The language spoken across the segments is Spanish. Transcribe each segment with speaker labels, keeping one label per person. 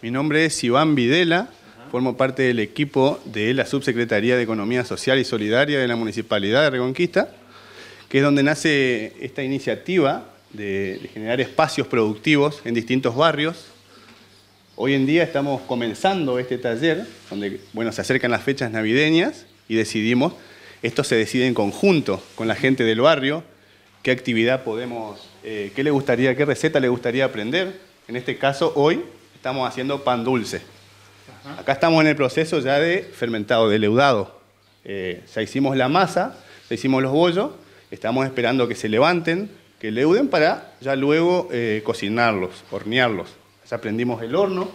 Speaker 1: Mi nombre es Iván Videla, formo parte del equipo de la Subsecretaría de Economía Social y Solidaria de la Municipalidad de Reconquista, que es donde nace esta iniciativa de, generar espacios productivos en distintos barrios. Hoy en día estamos comenzando este taller, donde bueno, se acercan las fechas navideñas y decidimos, esto se decide en conjunto con la gente del barrio, qué actividad podemos, eh, qué le gustaría, qué receta le gustaría aprender. En este caso, hoy estamos haciendo pan dulce. Acá estamos en el proceso ya de fermentado, de leudado. Eh, ya hicimos la masa, ya hicimos los bollos, estamos esperando que se levanten, que leuden para ya luego eh, cocinarlos, hornearlos. Ya prendimos el horno.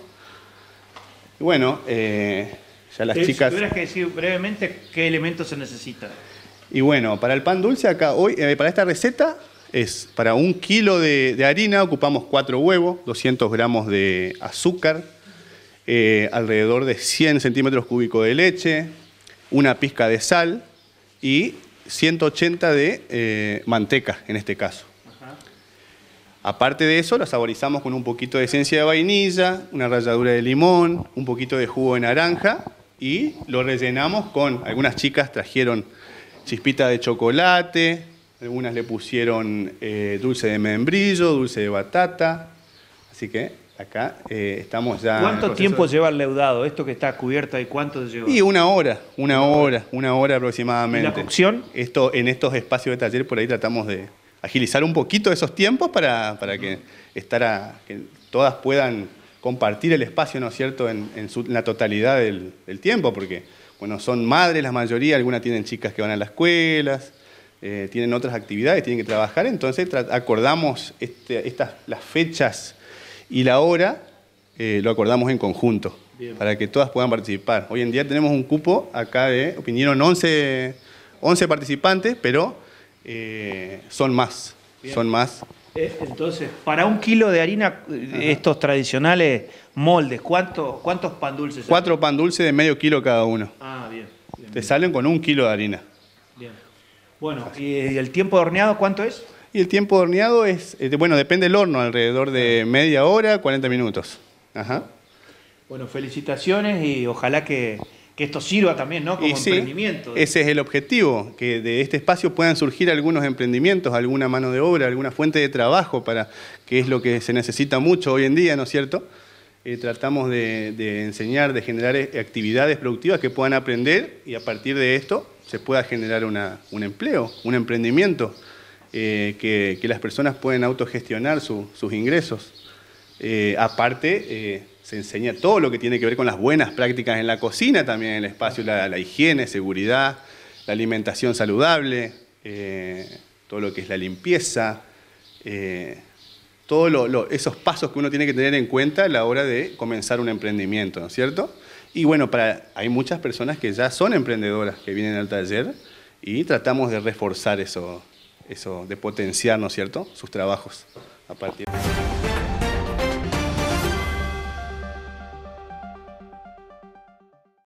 Speaker 1: Y bueno, eh, ya las chicas... Si tuvieras
Speaker 2: que decir brevemente qué elementos se necesitan.
Speaker 1: Y bueno, para el pan dulce acá hoy, para esta receta es para un kilo de, harina ocupamos 4 huevos, 200 gramos de azúcar, eh, alrededor de 100 centímetros cúbicos de leche, una pizca de sal y 180 de eh, manteca en este caso. Aparte de eso, la saborizamos con un poquito de esencia de vainilla, una ralladura de limón, un poquito de jugo de naranja y lo rellenamos con, algunas chicas trajeron chispita de chocolate, algunas le pusieron eh, dulce de membrillo, dulce de batata. Así que acá eh, estamos ya. ¿Cuánto tiempo
Speaker 2: lleva el leudado? Esto que está cubierta y cuánto lleva. Y una
Speaker 1: hora, una, hora, una hora aproximadamente. la cocción? Esto, en estos espacios de taller por ahí tratamos de agilizar un poquito esos tiempos para, que, estar que todas puedan compartir el espacio, ¿no es cierto?, en, la totalidad del, tiempo, porque, bueno, son madres la mayoría, algunas tienen chicas que van a las escuelas, eh, tienen otras actividades, tienen que trabajar, entonces acordamos este, las fechas y la hora, eh, lo acordamos en conjunto, para que todas puedan participar. Hoy en día tenemos un cupo acá de, opinieron 11, 11 participantes, pero eh, son más, son más. Entonces, para un kilo de harina, estos tradicionales moldes,
Speaker 2: ¿cuántos, cuántos pan dulces? Cuatro
Speaker 1: pan dulces de medio kilo cada uno. Ah, bien, Te salen con un kilo de harina. Bien. Bueno, ¿y el tiempo horneado cuánto es? Y el tiempo de horneado es, eh, bueno, depende del horno, alrededor de media hora, 40 minutos. Ajá. Bueno, felicitaciones y ojalá
Speaker 2: que, esto sirva también, ¿no? Como emprendimiento.
Speaker 1: Ese es el objetivo, que de este espacio puedan surgir algunos emprendimientos, alguna mano de obra, alguna fuente de trabajo para que es lo que se necesita mucho hoy en día, ¿no es cierto? Eh, tratamos de, enseñar, de generar eh, actividades productivas que puedan aprender y a partir de esto se pueda generar un empleo, un emprendimiento, eh, que, las personas pueden autogestionar sus ingresos. aparte, se enseña todo lo que tiene que ver con las buenas prácticas en la cocina, también en el espacio, la, la higiene, seguridad, la alimentación saludable, todo lo que es la limpieza todos esos pasos que uno tiene que tener en cuenta a la hora de comenzar un emprendimiento, ¿no es cierto? Y bueno, para, hay muchas personas que ya son emprendedoras que vienen al taller y tratamos de reforzar eso, eso de potenciar, ¿no es cierto?, sus trabajos a partir